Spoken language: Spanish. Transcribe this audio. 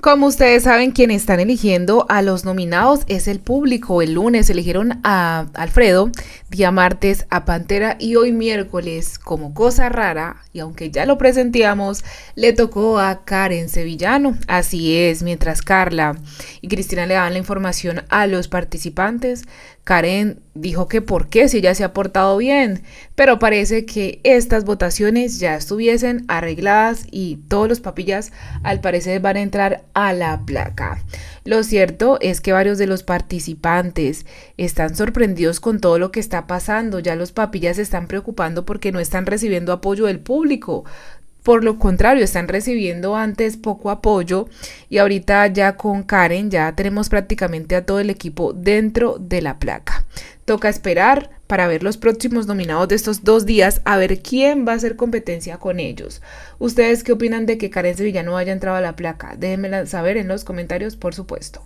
Como ustedes saben, quienes están eligiendo a los nominados es el público. El lunes eligieron a Alfredo, día martes a Pantera y hoy miércoles, como cosa rara, y aunque ya lo presentíamos, le tocó a Karen Sevillano. Así es, mientras Carla y Cristina le daban la información a los participantes, Karen dijo que por qué si ella se ha portado bien, pero parece que estas votaciones ya estuviesen arregladas y todos los papillas al parecer van a entrar a la placa. Lo cierto es que varios de los participantes están sorprendidos con todo lo que está pasando. Ya los papillas se están preocupando porque no están recibiendo apoyo del público. Por lo contrario, están recibiendo antes poco apoyo y ahorita ya con Karen ya tenemos prácticamente a todo el equipo dentro de la placa. Toca esperar para ver los próximos nominados de estos dos días, a ver quién va a hacer competencia con ellos. ¿Ustedes qué opinan de que Karen no haya entrado a la placa? Déjenmela saber en los comentarios, por supuesto.